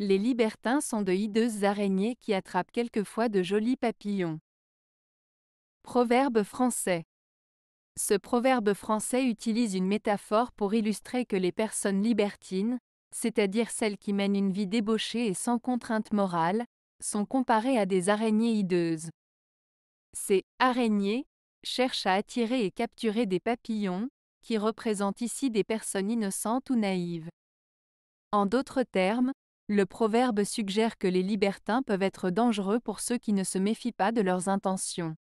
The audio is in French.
Les libertins sont de hideuses araignées qui attrapent quelquefois de jolis papillons. Proverbe français. Ce proverbe français utilise une métaphore pour illustrer que les personnes libertines, c'est-à-dire celles qui mènent une vie débauchée et sans contrainte morale, sont comparées à des araignées hideuses. Ces araignées cherchent à attirer et capturer des papillons, qui représentent ici des personnes innocentes ou naïves. En d'autres termes, le proverbe suggère que les libertins peuvent être dangereux pour ceux qui ne se méfient pas de leurs intentions.